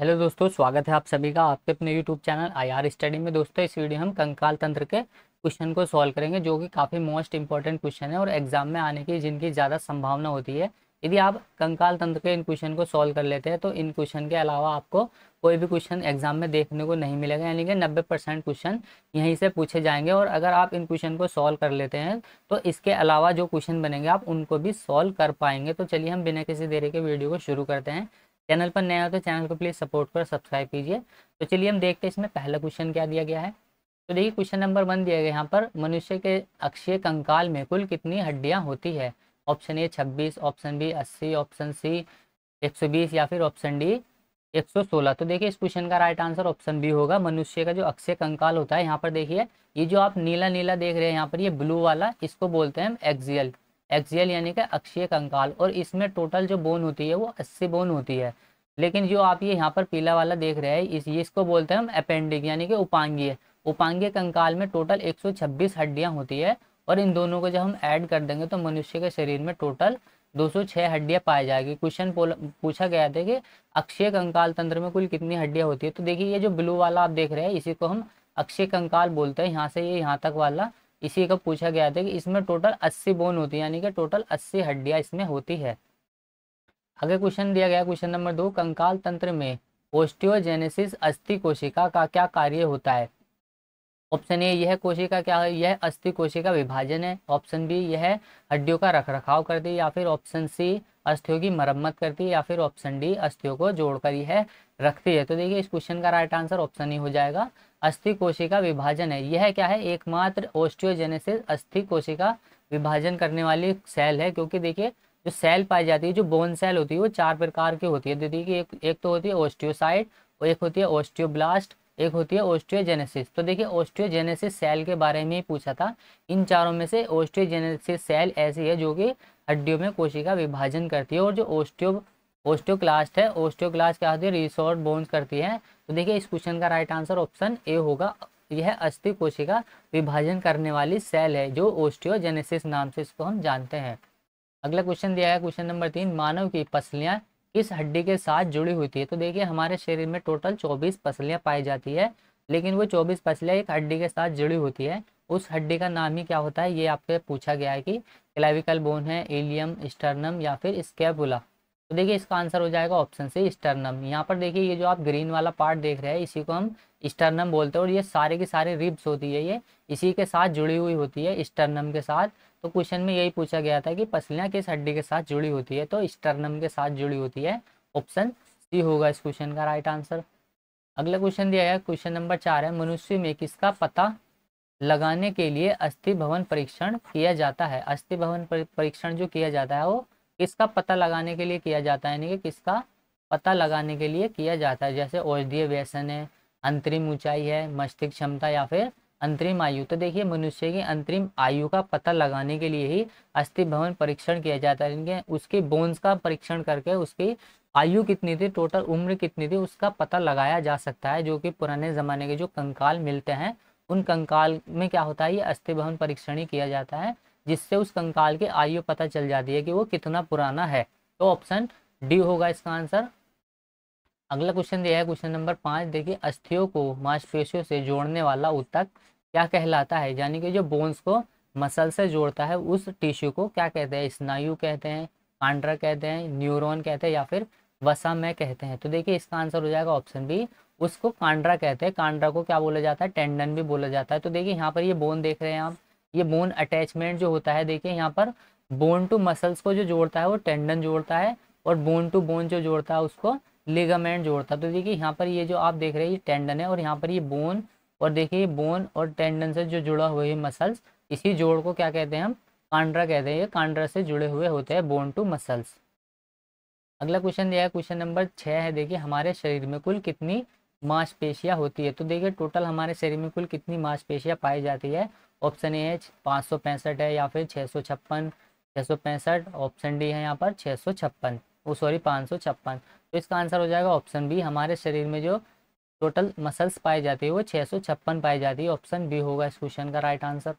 hello दोस्तों स्वागत है आप सभी का आपके अपने यूट्यूब चैनल आईआर स्टडी में दोस्तों इस वीडियो हम कंकाल तंत्र के क्वेश्चन को सॉल्व करेंगे जो कि काफ़ी मोस्ट इंपॉर्टेंट क्वेश्चन है और एग्जाम में आने की जिनकी ज़्यादा संभावना होती है यदि आप कंकाल तंत्र के इन क्वेश्चन को सॉल्व कर लेते हैं तो इन क्वेश्चन के अलावा आपको कोई भी क्वेश्चन एग्जाम में देखने को नहीं मिलेगा यानी कि नब्बे परसेंट क्वेश्चन यहीं से पूछे जाएंगे और अगर आप इन क्वेश्चन को सॉल्व कर लेते हैं तो इसके अलावा जो क्वेश्चन बनेंगे आप उनको भी सॉल्व कर पाएंगे तो चलिए हम बिना किसी देरी के वीडियो को शुरू करते हैं चैनल पर नया हो तो चैनल को प्लीज़ सपोर्ट कर सब्सक्राइब कीजिए तो चलिए हम देखते हैं इसमें पहला क्वेश्चन क्या दिया गया है तो देखिए क्वेश्चन नंबर वन दिया गया यहाँ पर मनुष्य के अक्षय कंकाल में कुल कितनी हड्डियाँ होती है ऑप्शन ए छब्बीस ऑप्शन बी अस्सी ऑप्शन सी एक सौ बीस या फिर ऑप्शन डी एक सौ सोलह तो देखिए इस क्वेश्चन का राइट आंसर ऑप्शन बी होगा मनुष्य का जो अक्षय कंकाल होता है यहाँ पर देखिए ये जो आप नीला नीला देख रहे हैं यहाँ पर ये ब्लू वाला इसको बोलते हैं हम एक्सियल एक्सियल यानी कि अक्षीय कंकाल और इसमें टोटल जो बोन होती है वो अस्सी बोन होती है लेकिन जो आप ये यहाँ पर पीला वाला देख रहे हैं इस ये इसको बोलते हैं हम अपेंडिक यानी कि उपांगीय उपांगीय कंकाल में टोटल 126 हड्डियाँ होती है और इन दोनों को जब हम ऐड कर देंगे तो मनुष्य के शरीर में टोटल 206 हड्डियाँ पाई जाएगी क्वेश्चन पूछा गया था कि अक्षय कंकाल तंत्र में कुल कितनी हड्डियाँ होती है तो देखिए ये जो ब्लू वाला आप देख रहे हैं इसी को हम अक्षय कंकाल बोलते हैं यहाँ से ये यहाँ तक वाला इसी का पूछा गया था कि इसमें टोटल अस्सी बोन होती है यानी कि टोटल अस्सी हड्डियाँ इसमें होती है आगे क्वेश्चन दिया गया क्वेश्चन नंबर दो कंकाल तंत्र में ओस्टियोजेनेसिस अस्थि कोशिका का क्या कार्य होता है ऑप्शन ए यह कोशिका क्या है यह अस्थि कोशिका विभाजन है ऑप्शन बी यह हड्डियों का रख रखाव करती है या फिर ऑप्शन सी अस्थियों की मरम्मत करती है या फिर ऑप्शन डी अस्थियों को जोड़कर यह रखती है तो देखिए इस क्वेश्चन का राइट आंसर ऑप्शन ही हो जाएगा अस्थि कोशिका विभाजन है यह क्या है एकमात्र ओस्टियोजेनेसिस अस्थि कोशिका विभाजन करने वाली सेल है क्योंकि देखिए जो सेल पाई जाती है जो बोन सेल होती है वो चार प्रकार की होती है तो देखिए एक, एक तो होती है ओस्टियोसाइड और एक होती है ओस्टियोब्लास्ट एक होती है ओस्टियोजेनेसिस तो देखिए ओस्टियोजेनेसिस सेल के बारे में ही पूछा था इन चारों में से ओस्टियोजेनेसिस सेल ऐसी है जो कि हड्डियों में कोशिका विभाजन करती है और जो ओस्टियो ओस्टियोक्लास्ट है ओस्टियोक्लास्ट क्या होती है रिसोर्ट बोन्स करती है तो देखिए इस क्वेश्चन का राइट आंसर ऑप्शन ए होगा यह अस्थि कोशिका विभाजन करने वाली सेल है जो ओस्टियोजेनेसिस नाम से इसको हम जानते हैं अगला क्वेश्चन दिया है क्वेश्चन नंबर तीन मानव की पसलियाँ किस हड्डी के साथ जुड़ी होती है तो देखिए हमारे शरीर में टोटल चौबीस पसलियाँ पाई जाती है लेकिन वो चौबीस पसलियाँ एक हड्डी के साथ जुड़ी होती है उस हड्डी का नाम ही क्या होता है ये आपसे पूछा गया है कि क्लाविकल बोन है एलियम स्टर्नम या फिर स्केबुला तो देखिए इसका आंसर हो जाएगा ऑप्शन सी स्टर्नम यहाँ पर देखिए ये जो आप ग्रीन वाला पार्ट देख रहे हैं इसी को हम स्टर्नम बोलते हैं और ये सारे के सारे रिब्स होती है ये इसी के साथ जुड़ी हुई होती है स्टर्नम के साथ तो क्वेश्चन में यही पूछा गया था कि पसलियाँ किस हड्डी के साथ जुड़ी होती है तो स्टर्नम के साथ जुड़ी होती है ऑप्शन सी होगा इस क्वेश्चन का राइट आंसर अगला क्वेश्चन दिया है क्वेश्चन नंबर चार है मनुष्य में किसका पता लगाने के लिए अस्थि भवन परीक्षण किया जाता है अस्थि भवन परीक्षण जो किया जाता है वो किसका पता लगाने के लिए किया जाता है यानी कि किसका पता लगाने के लिए किया जाता है जैसे औषधीय व्यसन है अंतरिम ऊंचाई है मस्तिष्क क्षमता या फिर अंतरिम आयु तो देखिए मनुष्य की अंतरिम आयु का पता लगाने के लिए ही अस्थि भवन परीक्षण किया जाता है इनके उसके बोन्स का परीक्षण करके उसकी आयु कितनी थी टोटल उम्र कितनी थी उसका पता लगाया जा सकता है जो कि पुराने ज़माने के जो कंकाल मिलते हैं उन कंकाल में क्या होता है ये अस्थि भवन परीक्षण ही किया जाता है जिससे उस कंकाल की आयु पता चल जाती है कि वो कितना पुराना है तो ऑप्शन डी होगा इसका आंसर अगला क्वेश्चन दिया है क्वेश्चन नंबर पाँच देखिए अस्थियों को मांसपेशियों से जोड़ने वाला उत्तक क्या कहलाता है यानी कि जो बोन्स को मसल से जोड़ता है उस टिश्यू को क्या कहते हैं स्नायु कहते हैं कांड्रा कहते हैं न्यूरोन कहते हैं या फिर वसा में कहते हैं तो देखिए इसका आंसर हो जाएगा ऑप्शन बी उसको कांड्रा कहते हैं कांड्रा को क्या बोला जाता है टेंडन भी बोला जाता है तो देखिए यहाँ पर ये बोन देख रहे हैं आप ये बोन अटैचमेंट जो होता है देखिए यहाँ पर बोन टू मसल्स को जो जोड़ता है वो टेंडन जोड़ता है और बोन टू बोन जो जोड़ता है उसको लिगामेंट जोड़ता है तो देखिए यहाँ पर ये जो आप देख रहे हैं ये टेंडन है और यहाँ पर ये बोन और देखिए बोन और टेंडन से जो जुड़ा हुआ है मसल्स इसी जोड़ को क्या कहते हैं हम कांड्रा कहते हैं ये कांड्रा से जुड़े हुए होते हैं बोन टू मसल्स अगला क्वेश्चन दिया है क्वेश्चन नंबर छः है देखिए हमारे शरीर में कुल कितनी मांसपेशियाँ होती है तो देखिए टोटल हमारे शरीर में कुल कितनी मांसपेशियाँ पाई जाती है ऑप्शन ए है पाँच है या फिर छः सौ छप्पन छः सौ पैंसठ ऑप्शन डी है यहाँ पर छः सौ छप्पन वो सॉरी पाँच सौ छप्पन तो इसका आंसर हो जाएगा ऑप्शन बी हमारे शरीर में जो टोटल मसल्स पाई जाती है वो छः सौ छप्पन पाई जाती है ऑप्शन बी होगा इस क्वेश्चन का राइट आंसर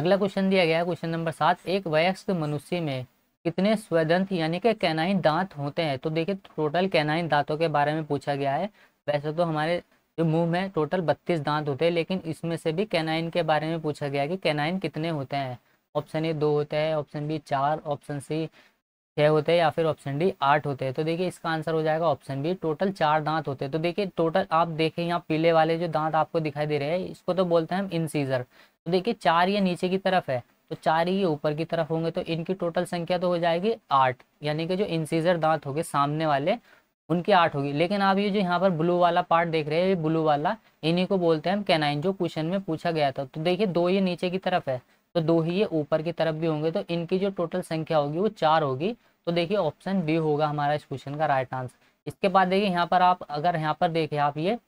अगला क्वेश्चन दिया गया है क्वेश्चन नंबर सात एक वयस्क मनुष्य में कितने स्वदंत यानी कि कैनाइन दांत होते हैं तो देखिए टोटल कैनाइन दांतों के बारे में पूछा गया है वैसे तो हमारे जो मुंह में टोटल बत्तीस दांत होते हैं लेकिन इसमें से भी कैनाइन के बारे में पूछा गया कि कैनाइन कितने होते हैं ऑप्शन ए दो होते हैं ऑप्शन बी चार ऑप्शन सी छः होते हैं या फिर ऑप्शन डी आठ होते हैं तो देखिए इसका आंसर हो जाएगा ऑप्शन बी टोटल चार दांत होते हैं तो देखिए टोटल आप देखें यहाँ पीले वाले जो दांत आपको दिखाई दे रहे हैं इसको तो बोलते हैं हम इनसीजर तो देखिए चार ये नीचे की तरफ है तो चार ये ऊपर की तरफ होंगे तो इनकी टोटल संख्या तो हो जाएगी आठ यानी कि जो इनसीजर दांत हो गए सामने वाले उनकी आठ होगी लेकिन आप ये जो यहाँ पर ब्लू वाला पार्ट देख रहे हैं ये ब्लू वाला इन्हीं को बोलते हैं हम कैनाइन जो क्वेश्चन में पूछा गया था तो देखिए दो ये नीचे की तरफ है तो दो ही ये ऊपर की तरफ भी होंगे तो इनकी जो टोटल संख्या होगी वो चार होगी तो देखिए ऑप्शन बी होगा हमारा इस क्वेश्चन का राइट आंसर इसके बाद देखिए यहाँ पर आप अगर यहाँ पर देखें आप ये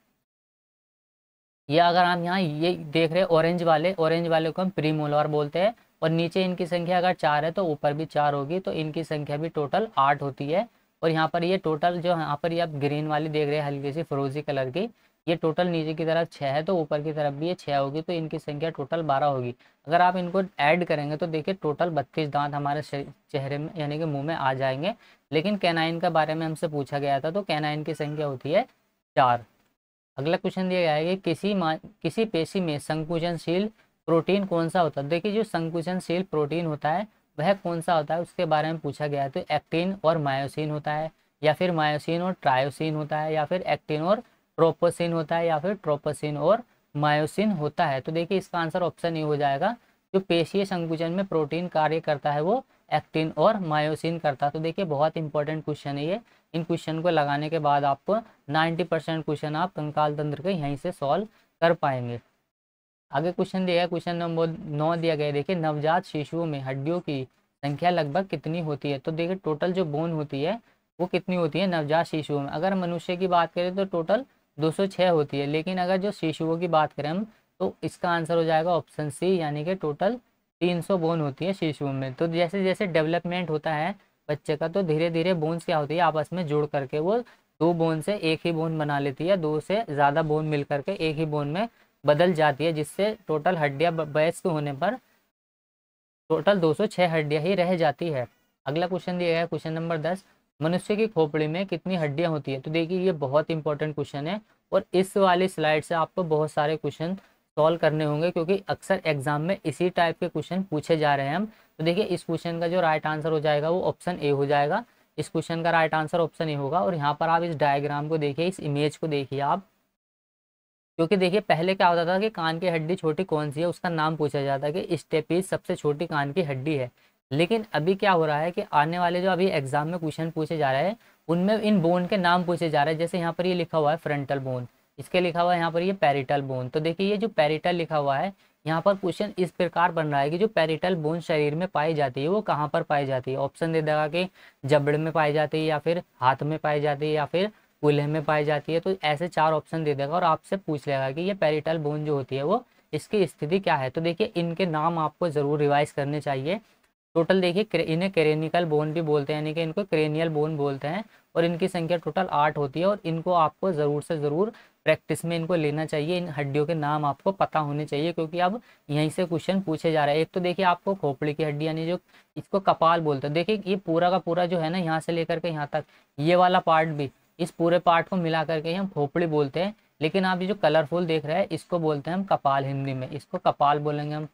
ये अगर आप यहाँ ये देख रहे हैं ऑरेंज वाले ऑरेंज वाले को हम प्रीमोलर बोलते हैं और नीचे इनकी संख्या अगर चार है तो ऊपर भी चार होगी तो इनकी संख्या भी टोटल आठ होती है और यहाँ पर ये टोटल जो यहाँ पर ये आप ग्रीन वाली देख रहे हैं हल्की सी फ्रोजी कलर की ये टोटल नीचे की तरफ छः है तो ऊपर की तरफ भी ये छः होगी तो इनकी संख्या टोटल बारह होगी अगर आप इनको ऐड करेंगे तो देखिए टोटल बत्तीस दांत हमारे चेहरे में यानी कि मुंह में आ जाएंगे लेकिन कैनाइन के बारे में हमसे पूछा गया था तो कैनाइन की संख्या होती है चार अगला क्वेश्चन दिया गया है कि किसी किसी पेशी में संकुचनशील प्रोटीन कौन सा होता है देखिए जो संकुचनशील प्रोटीन होता है वह कौन सा होता है उसके बारे में पूछा गया है तो एक्टिन और मायोसिन होता है या फिर मायोसिन और ट्रायोसिन होता है या फिर एक्टिन और ट्रोपोसिन होता है या फिर ट्रोपोसिन और मायोसिन होता है तो देखिए इसका आंसर ऑप्शन ए हो जाएगा जो पेशीय संकुचन में प्रोटीन कार्य करता है वो एक्टिन और मायोसिन करता है तो देखिए बहुत इंपॉर्टेंट क्वेश्चन है ये इन क्वेश्चन को लगाने के बाद आपको 90 परसेंट क्वेश्चन आप कंकाल तंत्र के यहीं से सॉल्व कर पाएंगे आगे क्वेश्चन दिया गया क्वेश्चन नंबर नौ दिया गया देखिए नवजात शिशुओं में हड्डियों की संख्या लगभग कितनी होती है तो देखिए टोटल जो बोन होती है वो कितनी होती है नवजात शिशुओं में अगर मनुष्य की बात करें तो टोटल 206 होती है लेकिन अगर जो शिशुओं की बात करें हम तो इसका आंसर हो जाएगा ऑप्शन सी यानी कि टोटल 300 बोन होती है शिशुओं में तो जैसे जैसे डेवलपमेंट होता है बच्चे का तो धीरे धीरे बोन्स क्या होती है आपस में जोड़ करके वो दो बोन से एक ही बोन बना लेती है दो से ज़्यादा बोन मिल करके एक ही बोन में बदल जाती है जिससे टोटल हड्डियां वयस्क होने पर टोटल 206 हड्डियाँ ही रह जाती है अगला क्वेश्चन दिया गया क्वेश्चन नंबर दस मनुष्य की खोपड़ी में कितनी हड्डियाँ होती है तो देखिए ये बहुत इंपॉर्टेंट क्वेश्चन है और इस वाली स्लाइड से आपको बहुत सारे क्वेश्चन सॉल्व करने होंगे क्योंकि अक्सर एग्जाम में इसी टाइप के क्वेश्चन पूछे जा रहे हैं हम तो देखिए इस क्वेश्चन का जो राइट आंसर हो जाएगा वो ऑप्शन ए हो जाएगा इस क्वेश्चन का राइट आंसर ऑप्शन ए होगा और यहाँ पर आप इस डायग्राम को देखिए इस इमेज को देखिए आप क्योंकि देखिए पहले क्या होता था कि कान की हड्डी छोटी कौन सी है उसका नाम पूछा जाता है कि स्टेपीज सबसे छोटी कान की हड्डी है लेकिन अभी क्या हो रहा है कि आने वाले जो अभी एग्जाम में क्वेश्चन पूछे जा रहे हैं उनमें इन बोन के नाम पूछे जा रहे हैं जैसे यहाँ पर ये लिखा हुआ है फ्रंटल बोन इसके लिखा हुआ है यहाँ पर ये पेरिटल बोन तो देखिए ये जो पेरिटल लिखा हुआ है यहाँ पर क्वेश्चन इस प्रकार बन रहा है कि जो पेरिटल बोन शरीर में पाई जाती है वो कहाँ पर पाई जाती है ऑप्शन दे देगा कि जबड़ में पाई जाती है या फिर हाथ में पाई जाती है या फिर कूल्हे में पाई जाती है तो ऐसे चार ऑप्शन दे देगा और आपसे पूछ लेगा कि ये पेरिटल बोन जो होती है वो इसकी स्थिति क्या है तो देखिए इनके नाम आपको ज़रूर रिवाइज करने चाहिए टोटल देखिए इन्हें क्रेनिकल बोन भी बोलते हैं यानी कि इनको क्रेनियल बोन बोलते हैं और इनकी संख्या टोटल आठ होती है और इनको आपको ज़रूर से ज़रूर प्रैक्टिस में इनको लेना चाहिए इन हड्डियों के नाम आपको पता होने चाहिए क्योंकि अब यहीं से क्वेश्चन पूछे जा रहे हैं एक तो देखिए आपको खोपड़ी की हड्डी यानी जो इसको कपाल बोलते हैं देखिए ये पूरा का पूरा जो है ना यहाँ से लेकर के यहाँ तक ये वाला पार्ट भी इस पूरे पार्ट को मिला करके हम खोपड़ी बोलते हैं लेकिन आप ये जो कलरफुल देख रहे हैं इसको बोलते हैं हम कपाल हिंदी में इसको कपाल बोलेंगे हम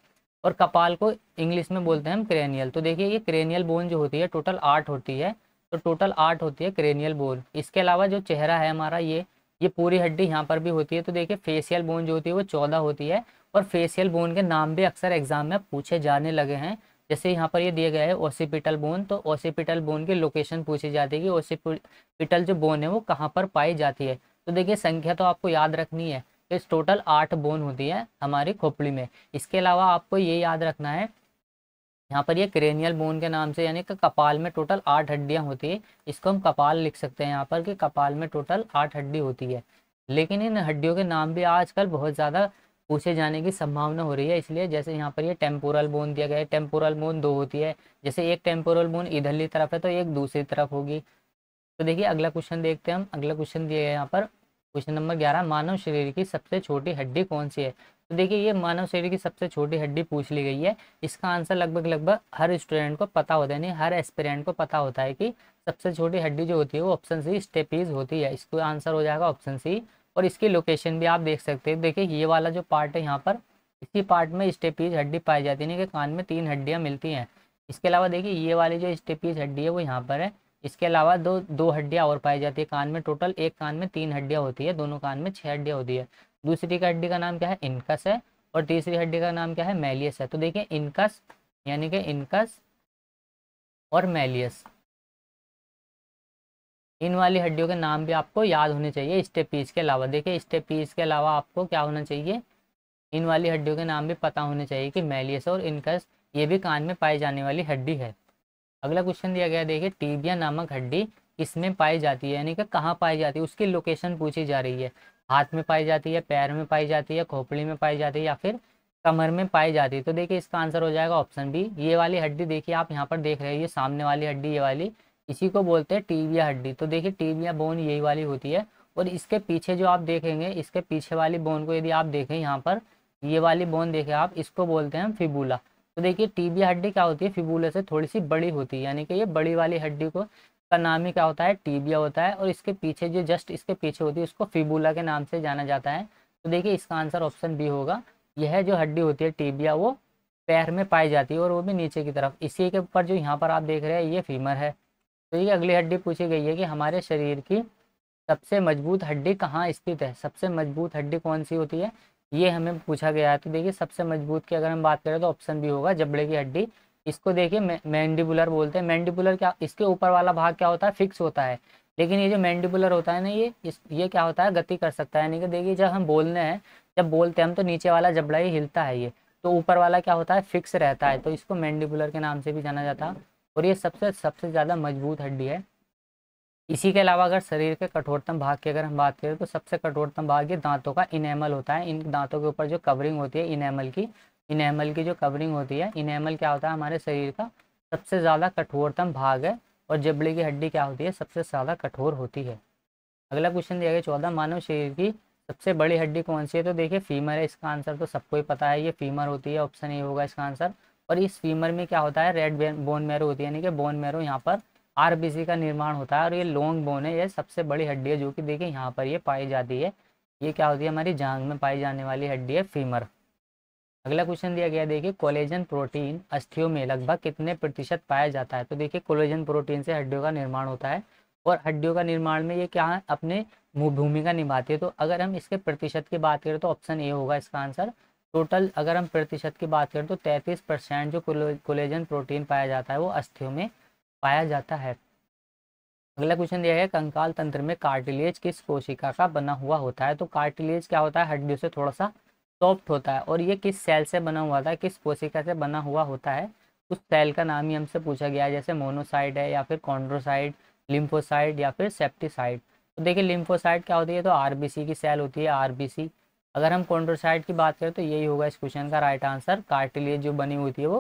और कपाल को इंग्लिश में बोलते हैं हम क्रेनियल तो देखिए ये क्रेनियल बोन जो होती है टोटल आठ होती है तो टोटल आठ होती है क्रेनियल बोन इसके अलावा जो चेहरा है हमारा ये ये पूरी हड्डी यहाँ पर भी होती है तो देखिए फेशियल बोन जो होती है वो चौदह होती है और फेशियल बोन के नाम भी अक्सर एग्जाम में पूछे जाने लगे हैं जैसे यहाँ पर ये यह दिया गया है ओसीपिटल बोन तो ओसीपिटल बोन की लोकेशन पूछी जाती है कि ओसीपिटल जो बोन है वो कहाँ पर पाई जाती है तो देखिए संख्या तो आपको याद रखनी है इस टोटल आठ बोन होती है हमारी खोपड़ी में इसके अलावा आपको ये याद रखना है यहाँ पर ये क्रेनियल बोन के नाम से यानी कि कपाल में टोटल आठ हड्डियाँ होती है इसको हम कपाल लिख सकते हैं यहाँ पर कि कपाल में टोटल आठ हड्डी होती है लेकिन इन हड्डियों के नाम भी आजकल बहुत ज़्यादा पूछे जाने की संभावना हो रही है इसलिए जैसे यहाँ पर ये टेम्पोरल बोन दिया गया है टेम्पोरल बोन दो होती है जैसे एक टेम्पोरल बोन इधरली तरफ है तो एक दूसरी तरफ होगी तो देखिए अगला क्वेश्चन देखते हैं हम अगला क्वेश्चन दिया है यहाँ पर क्वेश्चन नंबर ग्यारह मानव शरीर की सबसे छोटी हड्डी कौन सी है तो देखिए ये मानव शरीर की सबसे छोटी हड्डी पूछ ली गई है इसका आंसर लगभग लगभग हर स्टूडेंट को पता होता है नहीं हर एस्पिरेंट को पता होता है कि सबसे छोटी हड्डी जो होती है वो ऑप्शन सी स्टेपीज होती है इसको आंसर हो जाएगा ऑप्शन सी और इसकी लोकेशन भी आप देख सकते हो देखिए ये वाला जो पार्ट है यहाँ पर इसी पार्ट में स्टेपीज हड्डी पाई जाती है कि कान में तीन हड्डियाँ मिलती हैं इसके अलावा देखिए ये वाली जो स्टेपीज हड्डी है वो यहाँ पर है इसके अलावा दो दो हड्डियाँ और पाई जाती है कान में टोटल एक कान में तीन हड्डियाँ होती है दोनों कान में छः हड्डियाँ होती है दूसरी का हड्डी का नाम क्या है इनकस है और तीसरी हड्डी का नाम क्या है मैलियस है तो देखिए इनकस यानी कि इनकस और मैलियस इन वाली हड्डियों के नाम भी आपको याद होने चाहिए स्टेप पीस के अलावा देखिए स्टेप पीस के अलावा आपको क्या होना चाहिए इन वाली हड्डियों के नाम भी पता होने चाहिए कि मैलियस और इनकस ये भी कान में पाई जाने वाली हड्डी है अगला क्वेश्चन दिया गया देखिए टीबिया नामक हड्डी इसमें पाई जाती है यानी कि कहाँ पाई जाती है उसकी लोकेशन पूछी जा रही है हाथ में पाई जाती है पैर में पाई जाती है खोपड़ी में पाई जाती है या फिर कमर में पाई जाती है तो देखिए इसका आंसर हो जाएगा ऑप्शन बी ये वाली हड्डी देखिए आप यहाँ पर देख रहे हैं ये सामने वाली हड्डी ये वाली इसी को बोलते हैं टीबिया हड्डी तो देखिए टीबिया बोन यही वाली होती है और इसके पीछे जो आप देखेंगे इसके पीछे वाली बोन को यदि आप देखें यहाँ पर ये वाली बोन देखें आप इसको बोलते हैं हम फिबूला तो देखिए टीबिया हड्डी क्या होती है फिबूला से थोड़ी सी बड़ी होती है यानी कि ये बड़ी वाली हड्डी को का नाम ही क्या होता है टीबिया होता है और इसके पीछे जो जस्ट इसके पीछे होती है उसको फिबूला के नाम से जाना जाता है तो देखिए इसका आंसर ऑप्शन बी होगा यह जो हड्डी होती है टीबिया वो पैर में पाई जाती है और वो भी नीचे की तरफ इसी के ऊपर जो यहाँ पर आप देख रहे हैं ये फीमर है तो ये अगली हड्डी पूछी गई है कि हमारे शरीर की सबसे मजबूत हड्डी कहाँ स्थित है सबसे मजबूत हड्डी कौन सी होती है ये हमें पूछा गया है तो देखिए सबसे मजबूत की अगर हम बात करें तो ऑप्शन भी होगा जबड़े की हड्डी इसको देखिए मैंडिबुलर बोलते हैं मैंडिबुलर क्या इसके ऊपर वाला भाग क्या होता है फिक्स होता है लेकिन ये जो मैंडिबुलर होता है ना ये इस ये क्या होता है गति कर सकता है यानी कि देखिए जब हम बोलने हैं जब बोलते हैं हम तो नीचे वाला जबड़ा ही हिलता है ये तो ऊपर वाला क्या होता है फिक्स रहता है तो इसको मैंडिबुलर के नाम से भी जाना जाता है और ये सबसे सबसे ज़्यादा मजबूत हड्डी है इसी के अलावा अगर शरीर के कठोरतम भाग की अगर हम बात करें तो सबसे कठोरतम भाग ये दांतों का इनेमल होता है इन दांतों के ऊपर जो कवरिंग होती है इनेमल की इनेमल की जो कवरिंग होती है इनेमल क्या होता है हमारे शरीर का सबसे ज़्यादा कठोरतम भाग है और जबड़े की हड्डी क्या होती है सबसे ज़्यादा कठोर होती है अगला क्वेश्चन दिया गया चौदह मानव शरीर की सबसे बड़ी हड्डी कौन सी है तो देखिए फीमर है इसका आंसर तो सबको ही पता है ये फीमर होती है ऑप्शन ए होगा इसका आंसर और इस फीमर में क्या होता है रेड बोन मैरो होती है यानी कि बोन मैरो यहाँ पर आरबीसी का निर्माण होता है और ये लॉन्ग बोन है ये सबसे बड़ी हड्डी है जो कि देखिए यहाँ पर ये पाई जाती है ये क्या होती है हमारी जांग में पाई जाने वाली हड्डी है फीमर अगला क्वेश्चन दिया गया देखिए कोलेजन प्रोटीन अस्थियों में लगभग कितने प्रतिशत पाया जाता है तो देखिए कोलेजन प्रोटीन से हड्डियों का निर्माण होता है और हड्डियों का निर्माण में ये क्या है अपने भूमिका निभाती है तो अगर हम इसके प्रतिशत की बात करें तो ऑप्शन ए होगा इसका आंसर टोटल अगर हम प्रतिशत की बात करें तो तैतीस परसेंट जो कोलेजन प्रोटीन पाया जाता है वो अस्थियों में पाया जाता है अगला क्वेश्चन दिया है कंकाल तंत्र में कार्टिलेज किस कोशिका का बना हुआ होता है तो कार्टिलेज क्या होता है हड्डियों से थोड़ा सा सॉफ्ट होता है और ये किस सेल से बना हुआ था है किस कोशिका से बना हुआ होता है उस सेल का नाम ही हमसे पूछा गया है जैसे मोनोसाइड है या फिर कॉन्ड्रोसाइड लिम्फोसाइड या फिर सेप्टिसाइड तो देखिए लिम्फोसाइड क्या होती है तो आरबीसी की सेल होती है आरबीसी अगर हम कॉन्ड्रोसाइट की बात करें तो यही होगा इस क्वेश्चन का राइट आंसर कार्टिलेज जो बनी होती है वो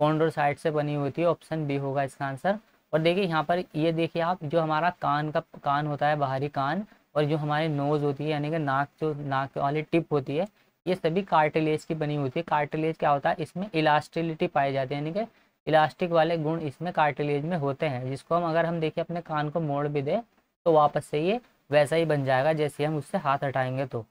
कॉन्ड्रोसाइट से बनी होती है ऑप्शन बी होगा इसका आंसर और देखिए यहाँ पर ये देखिए आप जो हमारा कान का कान होता है बाहरी कान और जो हमारी नोज होती है यानी कि नाक जो नाक वाली टिप होती है ये सभी कार्टिलेज की बनी होती है कार्टिलेज क्या होता है इसमें इलास्टिलिटी पाई जाती है यानी कि इलास्टिक वाले गुण इसमें कार्टिलेज में होते हैं जिसको हम अगर हम देखिए अपने कान को मोड़ भी दें तो वापस से ये वैसा ही बन जाएगा जैसे हम उससे हाथ हटाएंगे तो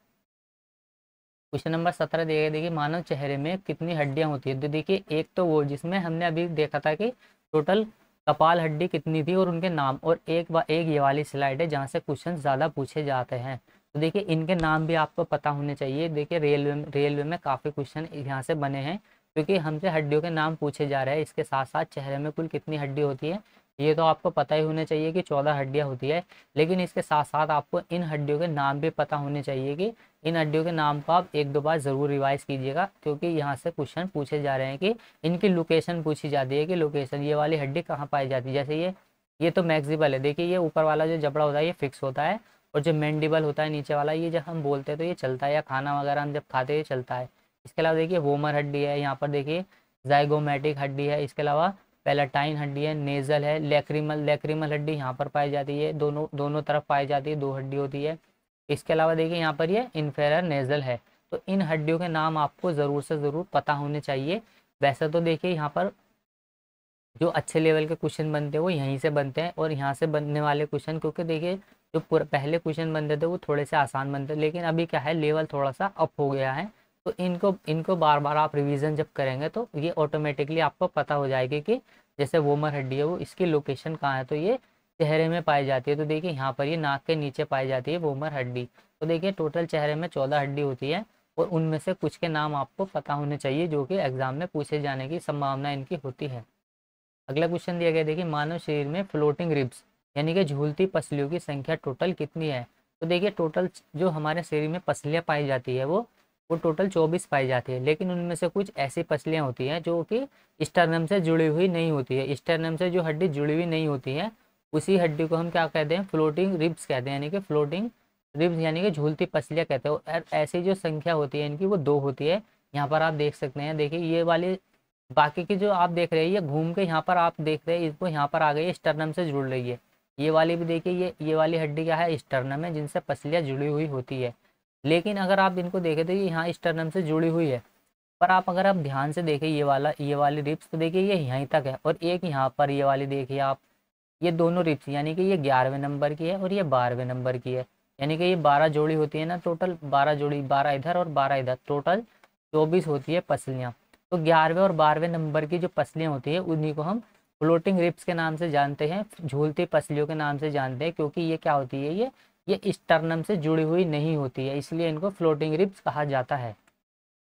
क्वेश्चन नंबर सत्रह दिया देखिए मानव चेहरे में कितनी हड्डियां होती है तो देखिए एक तो वो जिसमें हमने अभी देखा था कि टोटल कपाल हड्डी कितनी थी और उनके नाम और एक व एक ये वाली स्लाइड है जहाँ से क्वेश्चन ज़्यादा पूछे जाते हैं तो देखिए इनके नाम भी आपको पता होने चाहिए देखिए रेलवे रेलवे में काफ़ी क्वेश्चन यहाँ से बने हैं क्योंकि हमसे हड्डियों के नाम पूछे जा रहे हैं इसके साथ साथ चेहरे में कुल कितनी हड्डी होती है ये तो आपको पता ही होना चाहिए कि चौदह हड्डियाँ होती है लेकिन इसके साथ साथ आपको इन हड्डियों के नाम भी पता होने चाहिए कि इन हड्डियों के नाम को आप एक दो बार ज़रूर रिवाइज कीजिएगा क्योंकि यहाँ से क्वेश्चन पूछे जा रहे हैं कि इनकी लोकेशन पूछी जाती है कि लोकेशन ये वाली हड्डी कहाँ पाई जाती है जैसे ये ये तो मैक्सिबल है देखिए ये ऊपर वाला जो जबड़ा होता है ये फिक्स होता है और जो मैंडिबल होता है नीचे वाला ये जब हम बोलते हैं तो ये चलता है या खाना वगैरह हम जब खाते हैं चलता है इसके अलावा देखिए वोमर हड्डी है यहाँ पर देखिए जाइगोमेटिक हड्डी है इसके अलावा पेलाटाइन हड्डी है नेजल है लेक्रीमल लेक्रीमल हड्डी यहाँ पर पाई जाती है दोनों दोनों तरफ पाई जाती है दो हड्डी होती है इसके अलावा देखिए यहाँ पर ये इन्फेरर नेजल है तो इन हड्डियों के नाम आपको ज़रूर से ज़रूर पता होने चाहिए वैसे तो देखिए यहाँ पर जो अच्छे लेवल के क्वेश्चन बनते हैं वो यहीं से बनते हैं और यहाँ से बनने वाले क्वेश्चन क्योंकि देखिए जो पहले क्वेश्चन बनते थे वो थोड़े से आसान बनते लेकिन अभी क्या है लेवल थोड़ा सा अप हो गया है तो इनको इनको बार बार आप रिवीजन जब करेंगे तो ये ऑटोमेटिकली आपको पता हो जाएगी कि जैसे वोमर हड्डी है वो इसकी लोकेशन कहाँ है तो ये चेहरे में पाई जाती है तो देखिए यहाँ पर ये नाक के नीचे पाई जाती है वोमर हड्डी तो देखिए टोटल चेहरे में चौदह हड्डी होती है और उनमें से कुछ के नाम आपको पता होने चाहिए जो कि एग्जाम में पूछे जाने की संभावना इनकी होती है अगला क्वेश्चन दिया गया देखिए मानव शरीर में फ्लोटिंग रिब्स यानी कि झूलती पसलियों की संख्या टोटल कितनी है तो देखिए टोटल जो हमारे शरीर में पसलियाँ पाई जाती है वो वो टोटल चौबीस पाई जाती है लेकिन उनमें से कुछ ऐसी पसलियाँ होती हैं जो कि स्टर्नम से जुड़ी हुई नहीं होती है स्टर्नम से जो हड्डी जुड़ी हुई नहीं होती है उसी हड्डी को हम क्या कहते हैं फ्लोटिंग रिब्स कहते हैं यानी कि फ्लोटिंग रिब्स यानी कि झूलती पसलियाँ कहते हैं और ऐसी जो संख्या होती है इनकी वो दो होती है यहाँ पर आप देख सकते हैं देखिए ये वाली बाकी की जो आप देख रहे हैं ये घूम के यहाँ पर आप देख रहे हैं इसको यहाँ पर आ गई स्टर्नम से जुड़ रही है ये वाली भी देखिए ये ये वाली हड्डी क्या है स्टर्नम है जिनसे पसलियाँ जुड़ी हुई होती है लेकिन अगर आप इनको देखें तो ये यहाँ स्टर्नम से जुड़ी हुई है पर आप अगर आप ध्यान से देखें ये वाला ये वाली रिप्स तो देखिए ये यहीं तक है और एक यहाँ पर ये वाली देखिए आप ये दोनों रिप्स यानी कि ये ग्यारहवें नंबर की है और ये बारहवें नंबर की है यानी कि ये बारह जोड़ी होती है ना टोटल बारह जोड़ी बारह इधर और बारह इधर टोटल चौबीस होती है पसलियाँ तो ग्यारहवें और बारहवें नंबर की जो पसलियाँ होती हैं उन्हीं को हम फ्लोटिंग रिप्स के नाम से जानते हैं झूलती पसलियों के नाम से जानते हैं क्योंकि ये क्या होती है ये ये स्टर्नम से जुड़ी हुई नहीं होती है इसलिए इनको फ्लोटिंग रिब्स कहा जाता है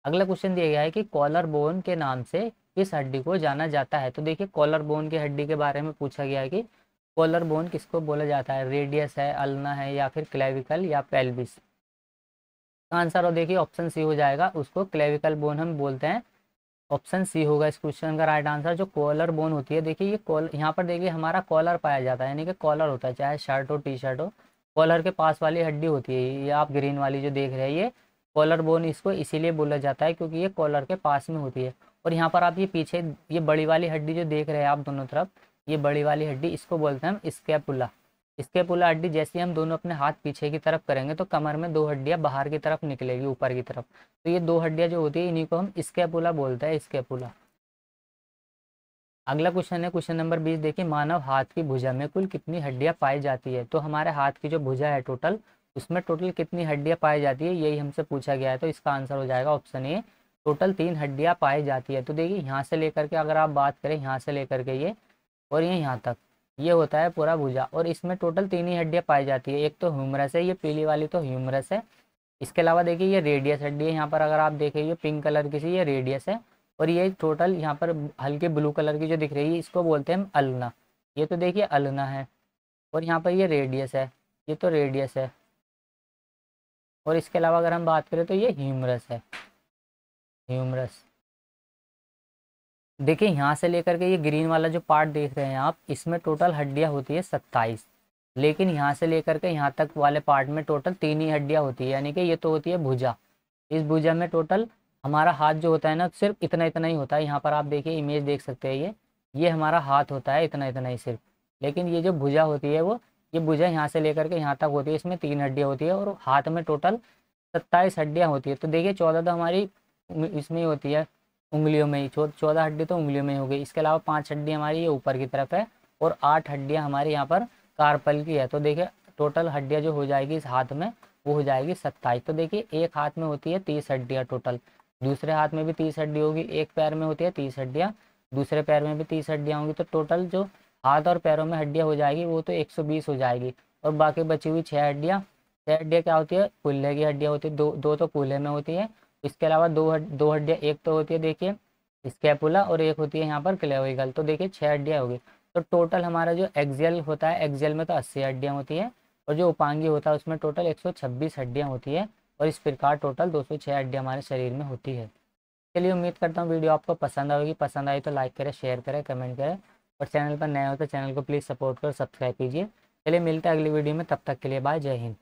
अगला क्वेश्चन दिया गया है कि कॉलर बोन के नाम से इस हड्डी को जाना जाता है तो देखिए कॉलर बोन की हड्डी के बारे में पूछा गया है कि कॉलर बोन किसको बोला जाता है रेडियस है अल्ना है या फिर क्लेविकल या पेल्विस आंसर हो देखिए ऑप्शन सी हो जाएगा उसको क्लेविकल बोन हम बोलते हैं ऑप्शन सी होगा इस क्वेश्चन का राइट आंसर जो कॉलर बोन होती है देखिए ये कॉल यहाँ पर देखिए हमारा कॉलर पाया जाता है यानी कि कॉलर होता है चाहे शर्ट हो टी शर्ट हो कॉलर के पास वाली हड्डी होती है ये आप ग्रीन वाली जो देख रहे हैं ये कॉलर बोन इसको इसीलिए बोला जाता है क्योंकि ये कॉलर के पास में होती है और यहाँ पर आप ये पीछे ये बड़ी वाली हड्डी जो देख रहे हैं आप दोनों तरफ ये बड़ी वाली हड्डी इसको बोलते हैं हम स्केपुला स्केपुला हड्डी जैसे हम दोनों अपने हाथ पीछे की तरफ करेंगे तो कमर में दो हड्डियाँ बाहर की तरफ निकलेगी ऊपर की तरफ तो ये दो हड्डियाँ जो होती है इन्हीं को हम स्केपुला बोलते हैं स्केपुला अगला क्वेश्चन है क्वेश्चन नंबर बीस देखिए मानव हाथ की भुजा में कुल कितनी हड्डियाँ पाई जाती है तो हमारे हाथ की जो भुजा है टोटल उसमें टोटल कितनी हड्डियाँ पाई जाती है यही हमसे पूछा गया है तो इसका आंसर हो जाएगा ऑप्शन ए टोटल तीन हड्डियाँ पाई जाती है तो देखिए यहाँ से लेकर के अगर आप बात करें यहाँ से लेकर के ये और ये यहाँ तक ये होता है पूरा भुजा और इसमें टोटल तीन ही हड्डियाँ पाई जाती है एक तो ह्यूमरस है ये पीली वाली तो ह्यूमरस है इसके अलावा देखिए ये रेडियस हड्डी है यहाँ पर अगर आप देखें ये पिंक कलर की सी ये रेडियस है और ये टोटल यहाँ पर हल्के ब्लू कलर की जो दिख रही है इसको बोलते हैं हम अलना ये तो देखिए अलना है और यहाँ पर ये रेडियस है ये तो रेडियस है और इसके अलावा अगर हम बात करें तो ये ह्यूमरस है ह्यूमरस देखिए यहाँ से लेकर के ये ग्रीन वाला जो पार्ट देख रहे हैं आप इसमें टोटल हड्डियाँ होती है सत्ताईस लेकिन यहाँ से लेकर के यहाँ तक वाले पार्ट में टोटल तीन ही हड्डियाँ होती है यानी कि ये तो होती है भुजा इस भुजा में टोटल हमारा हाथ जो होता है ना सिर्फ इतना इतना ही होता है यहाँ पर आप देखिए इमेज देख सकते हैं ये ये हमारा हाथ होता है इतना इतना ही सिर्फ लेकिन ये जो भुजा होती है वो ये भुजा यहाँ से लेकर के यहाँ तक होती है इसमें तीन हड्डियाँ होती है और हाथ में टोटल सत्ताईस हड्डियाँ होती है तो देखिए चौदह तो हमारी इसमें ही होती है उंगलियों में ही चौदह हड्डी तो उंगलियों में ही हो गई इसके अलावा पाँच हड्डी हमारी ये ऊपर की तरफ है और आठ हड्डियाँ हमारे यहाँ पर कारपल की है तो देखिए टोटल हड्डियाँ जो हो जाएगी इस हाथ में वो हो जाएगी सत्ताईस तो देखिए एक हाथ में होती है तीस हड्डियाँ टोटल दूसरे हाथ में भी तीस हड्डी होगी एक पैर में होती है तीस हड्डियाँ दूसरे पैर में भी तीस हड्डियाँ होंगी तो टोटल जो हाथ और पैरों में हड्डियाँ हो जाएगी वो तो बीस हो जाएगी और बाकी बची हुई छः हड्डियाँ छः हड्डियाँ क्या होती है कुल्हे की हड्डियाँ होती है दो दो तो कुल्हे में होती है इसके अलावा दो दो हड्डियाँ एक तो होती है देखिए स्कैपुला और एक होती है यहाँ पर क्लेविकल तो देखिए छः हड्डियाँ होगी तो टोटल हमारा जो एक्जियल होता है एक्जियल में तो अस्सी हड्डियाँ होती है और जो उपांगी होता है उसमें टोटल एक सौ हड्डियाँ होती है और इस प्रकार टोटल दो सौ छः हड्डी हमारे शरीर में होती है चलिए उम्मीद करता हूँ वीडियो आपको पसंद आएगी पसंद आई तो लाइक करें शेयर करें कमेंट करें और चैनल पर नए हो तो चैनल को प्लीज़ सपोर्ट करो सब्सक्राइब कीजिए चलिए मिलते हैं अगली वीडियो में तब तक के लिए बाय जय हिंद